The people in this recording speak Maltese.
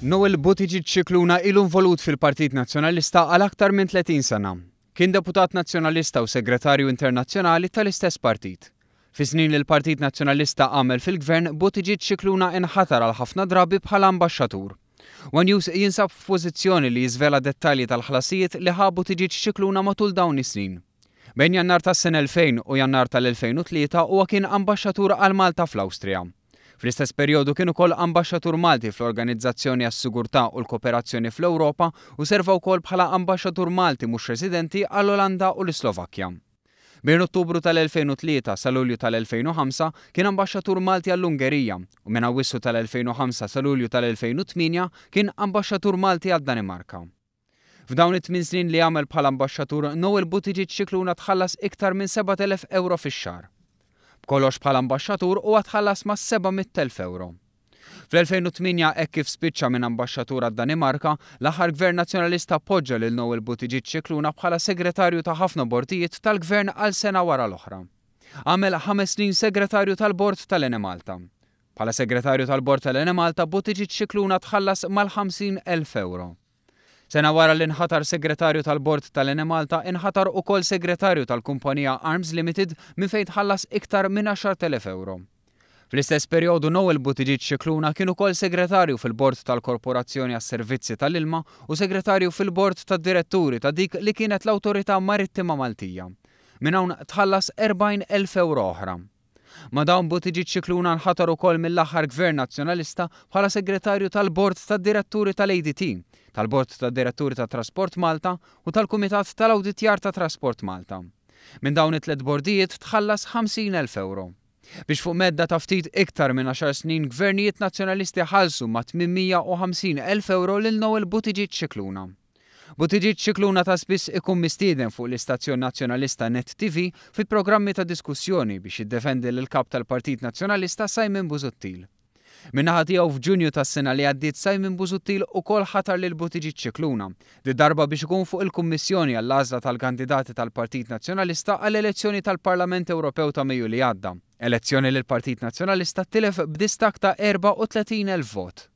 Noel Buttigieg ċikluna ilu involut fil-Partit Nazzjonalista għal aktar minn 30 sena. Kien deputat nazzjonalista u segretarju internazzjonali tal-istess partit. Fi snin li l-Partit Nazzjonalista għamel fil-gvern, Buttigieg ċikluna inħatar għal ħafna drabi bħala ambasċatur. One News jinsab f'pożizzjoni li jiżvela dettalji tal-ħlasijiet li ħabu tiġi ċikluna matul dawn is-snin. Bejn jannar tas-sen 2000 u jannar tal-2003 huwa kien ambasċatur għal Malta fl-Awstrija. Fl-istess perjodu kienu kol ambasġatur Malti fl-Organizzazzjoni għas-Sigurtà u l-Kooperazzjoni fl-Ewropa u serva wkoll bħala ambasġatur Malti mhux residenti għall-Olanda u l-Slovakkja. Minn Ottubru tal-2003 sal-Ulju tal-2005 kien ambasġatur Malti għall-Ungerija u minn Awwissu tal-2005 sal-Ulju tal-2008 kien ambasġatur Malti għad-Danimarka. F'dawn it-tmin snin li għamel bħala ambasġatur Noel Buttigieg xikluna tħallas iktar minn 7000 euro fix-xar kollox bħala ambasċatur u għatħallas ma' 700.000 euro. Fl-2008 hekk kif spiċċa minn ambasċatur għad-Danimarka, l-aħħar gvern nazzjonalista poġġa lil Noel Buttigieg ċikluna bħala segretarju ta' ħafna bortijiet tal-gvern għal sena wara l-oħra. Għamel ħames snin segretarju tal-bord tal-Ene Malta. Bħala segretarju tal-bord tal-Ene Malta, Buttigieg ċikluna tħallas mal-50.000 euro. Sena wara l inħatar segretarju tal-bord tal-Enemalta inħatar u kol segretarju tal-kumpanija Arms Limited minn fejn tħallas iktar minn 10.000 euro. Fl-istess periodu Noel Butiġiċ Xikluna kienu kol segretarju fil-bord tal-Korporazzjoni għas servizzi tal-Ilma u segretarju fil-bord tad-diretturi ta' dik li kienet l-Autorità Marittima Maltija. Minn hawn tħallas 40.000 euro oħra ma dawn bu tiġi ċikluna nħatar ukoll mill-aħħar Gvern Nazzjonalista bħala segretarju tal-Bord tad-Diretturi tal-ADT, tal-Bord tad-Diretturi tat-Trasport Malta u tal-Kumitat tal-Awditjar ta' Trasport Malta. Minn dawn it-tlet bordijiet tħallas 50.000 euro. Biex fuq medda ta' ftit iktar minn 10 snin gvernijiet nazzjonalisti ħalsu ma' 850.000 euro lil Noel Buttigieg ċikluna tiġi ċikluna ta' spiss ikun mistieden fuq l-Istazzjon Nazzjonalista Net TV fi programmi ta' diskussjoni biex jiddefendi l-kap tal-Partit Nazzjonalista Simon Buzuttil. Minnaħa tiegħu f'Ġunju tas-sena li għaddiet Simon Buzuttil ukoll ħatar lil Butiġiet ċikluna, di darba biex ikun fuq il-Kummissjoni għall-għażla tal-kandidati tal-Partit Nazzjonalista għall-elezzjoni tal-Parlament Ewropew ta' Mejju li għadda. Elezzjoni li l-Partit Nazzjonalista tilef b'distak ta' 34,000 vot.